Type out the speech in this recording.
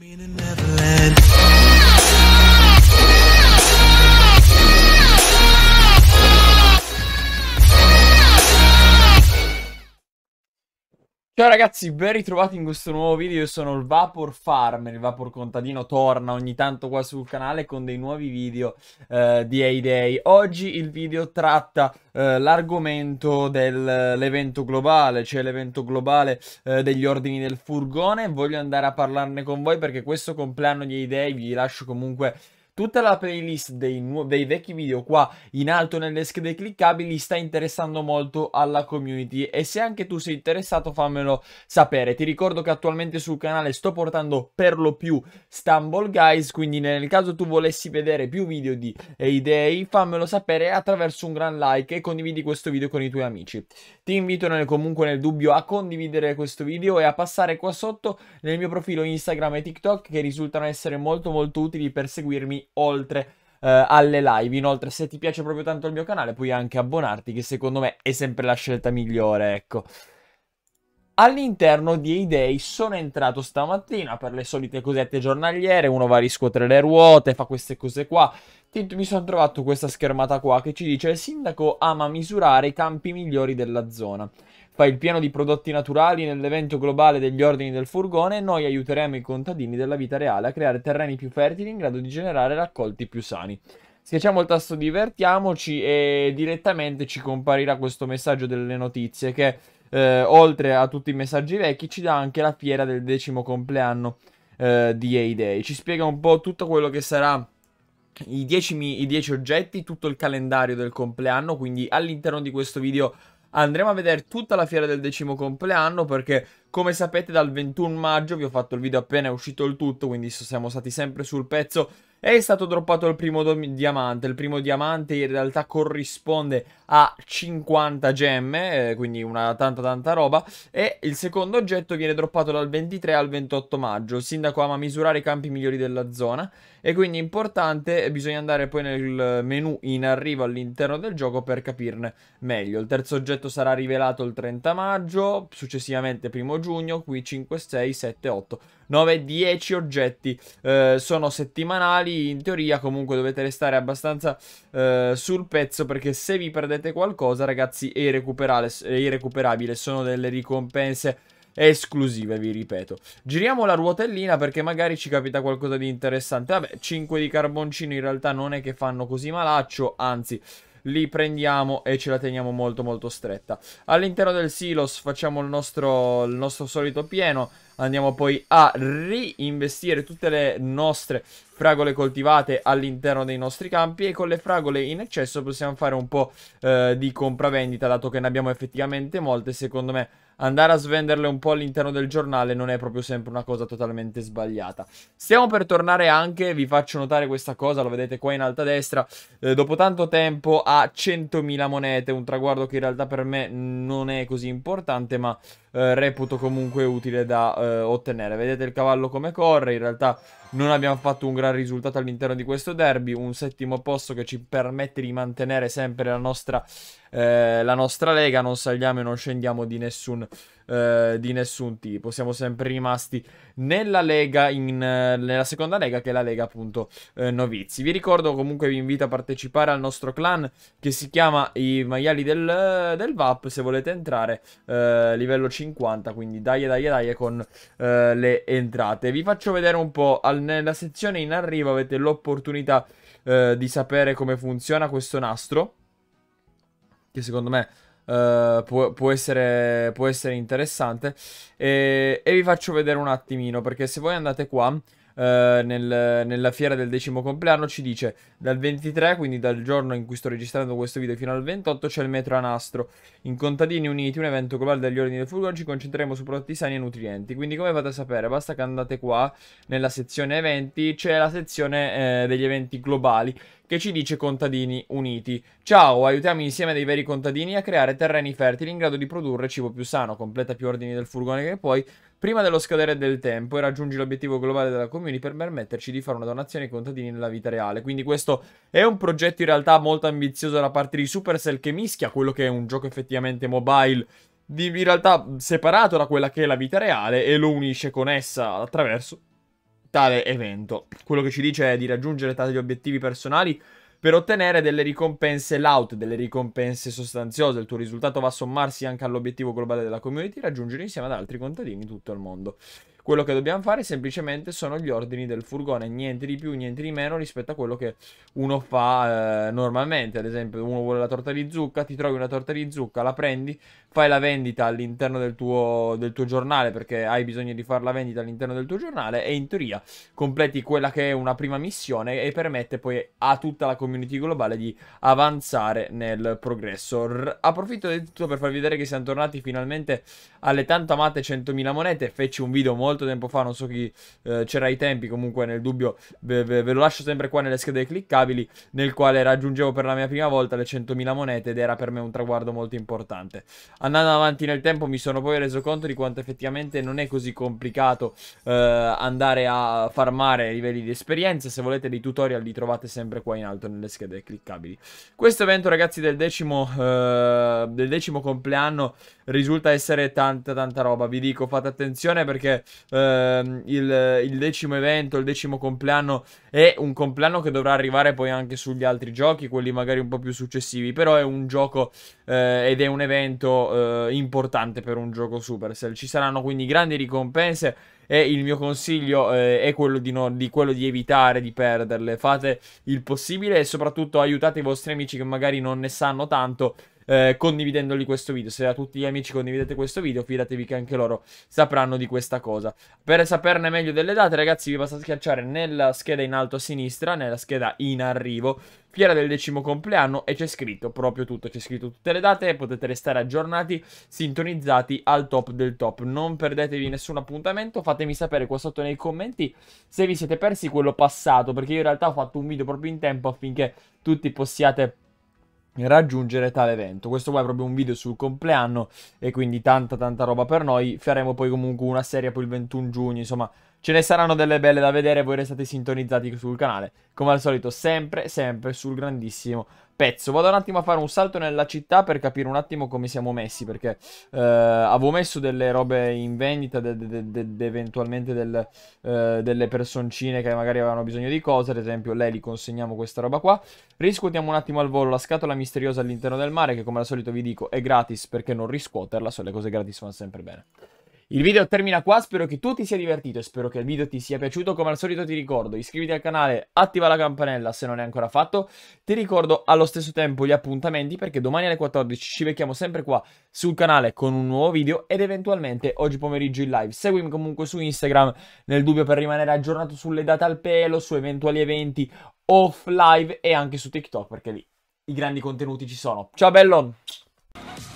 me in Ciao ragazzi, ben ritrovati in questo nuovo video, io sono il Vapor Farmer, il Vapor Contadino torna ogni tanto qua sul canale con dei nuovi video eh, di A-Day. Oggi il video tratta eh, l'argomento dell'evento eh, globale, cioè l'evento globale eh, degli ordini del furgone. Voglio andare a parlarne con voi perché questo compleanno di A-Day vi lascio comunque tutta la playlist dei, dei vecchi video qua in alto nelle schede cliccabili sta interessando molto alla community e se anche tu sei interessato fammelo sapere. Ti ricordo che attualmente sul canale sto portando per lo più Stumble Guys, quindi nel caso tu volessi vedere più video di Day, fammelo sapere attraverso un gran like e condividi questo video con i tuoi amici. Ti invito nel, comunque nel dubbio a condividere questo video e a passare qua sotto nel mio profilo Instagram e TikTok che risultano essere molto molto utili per seguirmi contenuti oltre eh, alle live. Inoltre, se ti piace proprio tanto il mio canale, puoi anche abbonarti, che secondo me è sempre la scelta migliore, ecco. All'interno di a sono entrato stamattina per le solite cosette giornaliere, uno va a riscuotere le ruote, fa queste cose qua. Mi sono trovato questa schermata qua che ci dice il sindaco ama misurare i campi migliori della zona. Fa il piano di prodotti naturali nell'evento globale degli ordini del furgone e noi aiuteremo i contadini della vita reale a creare terreni più fertili in grado di generare raccolti più sani. Schiacciamo il tasto divertiamoci e direttamente ci comparirà questo messaggio delle notizie che eh, oltre a tutti i messaggi vecchi, ci dà anche la fiera del decimo compleanno eh, di A-Day. Ci spiega un po' tutto quello che sarà i 10 oggetti, tutto il calendario del compleanno, quindi all'interno di questo video andremo a vedere tutta la fiera del decimo compleanno perché come sapete dal 21 maggio vi ho fatto il video appena è uscito il tutto, quindi siamo stati sempre sul pezzo è stato droppato il primo diamante, il primo diamante in realtà corrisponde a 50 gemme, eh, quindi una tanta tanta roba, e il secondo oggetto viene droppato dal 23 al 28 maggio. Il sindaco ama misurare i campi migliori della zona e quindi è importante, eh, bisogna andare poi nel menu in arrivo all'interno del gioco per capirne meglio. Il terzo oggetto sarà rivelato il 30 maggio, successivamente primo giugno, qui 5, 6, 7, 8, 9, 10 oggetti eh, sono settimanali in teoria comunque dovete restare abbastanza eh, sul pezzo perché se vi perdete qualcosa ragazzi è irrecuperabile, sono delle ricompense esclusive, vi ripeto. Giriamo la ruotellina perché magari ci capita qualcosa di interessante. Vabbè, 5 di carboncino in realtà non è che fanno così malaccio, anzi li prendiamo e ce la teniamo molto molto stretta. All'interno del silos facciamo il nostro, il nostro solito pieno, andiamo poi a reinvestire tutte le nostre fragole coltivate all'interno dei nostri campi e con le fragole in eccesso possiamo fare un po' eh, di compravendita dato che ne abbiamo effettivamente molte secondo me andare a svenderle un po' all'interno del giornale non è proprio sempre una cosa totalmente sbagliata. Stiamo per tornare anche, vi faccio notare questa cosa, lo vedete qua in alto a destra, eh, dopo tanto tempo a 100.000 monete, un traguardo che in realtà per me non è così importante, ma eh, reputo comunque utile da eh, ottenere. Vedete il cavallo come corre, in realtà non abbiamo fatto un gran risultato all'interno di questo derby, un settimo posto che ci permette di mantenere sempre la nostra, eh, la nostra lega, non saliamo e non scendiamo di nessun eh, di nessun tipo. Siamo sempre rimasti nella Lega, in, eh, nella seconda Lega, che è la Lega appunto eh, Novizi. Vi ricordo comunque, vi invito a partecipare al nostro clan che si chiama I Maiali del, eh, del VAP. Se volete entrare, eh, livello 50, quindi dai, dai, dai con le entrate. Vi faccio vedere un po' al, nella sezione in arrivo, avete l'opportunità di sapere come funziona questo nastro che secondo me eh, può, può, essere, può, essere, interessante. E, e, vi faccio vedere un attimino, perché se voi andate qua, eh, nel, nella fiera del decimo compleanno, ci dice dal 23, quindi dal giorno in cui sto registrando questo video fino al 28, c'è il metro a nastro. In Contadini Uniti, un evento globale degli ordini del furgone, ci concentreremo su prodotti sani e nutrienti. Quindi come fate a sapere? Basta che andate qua nella sezione eventi, c'è la sezione eh, degli eventi globali che ci dice Contadini Uniti. Ciao, aiutiamo insieme dei veri contadini a creare terreni fertili in grado di produrre cibo più sano, completa più ordini del furgone che poi prima dello scadere del tempo e raggiungi l'obiettivo globale della community per permetterci di fare una donazione ai contadini nella vita reale. Quindi questo è un progetto in realtà molto ambizioso da parte di Supercell che mischia quello che è un gioco effettivamente mobile di, in realtà separato da quella che è la vita reale e lo unisce con essa attraverso tale evento. Quello che ci dice è di raggiungere tali obiettivi personali per ottenere delle ricompense lout, delle ricompense sostanziose. Il tuo risultato va a sommarsi anche all'obiettivo globale della community, raggiungere insieme ad altri contadini tutto il mondo. Quello che dobbiamo fare semplicemente sono gli ordini del furgone, niente di più, niente di meno rispetto a quello che uno fa eh, normalmente. Ad esempio, uno vuole la torta di zucca, ti trovi una torta di zucca, la prendi, fai la vendita all'interno del tuo, del tuo giornale perché hai bisogno di fare la vendita all'interno del tuo giornale e in teoria completi quella che è una prima missione e permette poi a tutta la community globale di avanzare nel progresso. R- approfitto di tutto per farvi vedere che siamo tornati finalmente alle tanto amate 100.000 monete, feci un video molto molto tempo fa, non so chi eh, c'era ai tempi, comunque nel dubbio ve, ve, ve, lo lascio sempre qua nelle schede cliccabili, nel quale raggiungevo per la mia prima volta le 100.000 monete ed era per me un traguardo molto importante. Andando avanti nel tempo mi sono poi reso conto di quanto effettivamente non è così complicato eh, andare a farmare livelli di esperienza, se volete dei tutorial li trovate sempre qua in alto nelle schede cliccabili. Questo evento ragazzi del decimo, eh, del decimo compleanno risulta essere tanta tanta roba, vi dico fate attenzione perché ehm, il, il, decimo evento, il decimo compleanno è un compleanno che dovrà arrivare poi anche sugli altri giochi, quelli magari un po' più successivi, però è un gioco eh, ed è un evento eh, importante per un gioco Supercell. Ci saranno quindi grandi ricompense e il mio consiglio eh, è quello di, no, di, quello di evitare di perderle. Fate il possibile e soprattutto aiutate i vostri amici che magari non ne sanno tanto eh, condividendoli questo video. Se a tutti gli amici condividete questo video, fidatevi che anche loro sapranno di questa cosa. Per saperne meglio delle date, ragazzi, vi basta schiacciare nella scheda in alto a sinistra, nella scheda in arrivo, fiera del decimo compleanno e c'è scritto proprio tutto, c'è scritto tutte le date, potete restare aggiornati, sintonizzati al top del top. Non perdetevi nessun appuntamento, fatemi sapere qua sotto nei commenti se vi siete persi quello passato, perché io in realtà ho fatto un video proprio in tempo affinché tutti possiate raggiungere tale evento. Questo qua è proprio un video sul compleanno e quindi tanta tanta roba per noi. Faremo poi comunque una serie poi il 21 giugno, insomma, ce ne saranno delle belle da vedere, voi restate sintonizzati sul canale, come al solito sempre sempre sul grandissimo pezzo. Vado un attimo a fare un salto nella città per capire un attimo come siamo messi, perché eh, avevo messo delle robe in vendita, de, de, de, eventualmente del, eh, delle personcine che magari avevano bisogno di cose, ad esempio lei li consegniamo questa roba qua. Riscuotiamo un attimo al volo la scatola misteriosa all'interno del mare, che come al solito vi dico è gratis, perché non riscuoterla, so, le cose gratis vanno sempre bene. Il video termina qua, spero che tu ti sia divertito e spero che il video ti sia piaciuto. Come al solito ti ricordo, iscriviti al canale, attiva la campanella se non è ancora fatto. Ti ricordo allo stesso tempo gli appuntamenti perché domani alle 14 ci becchiamo sempre qua sul canale con un nuovo video ed eventualmente oggi pomeriggio in live. Seguimi comunque su Instagram nel dubbio per rimanere aggiornato sulle date al pelo, su eventuali eventi off live e anche su TikTok perché lì i grandi contenuti ci sono. Ciao bello!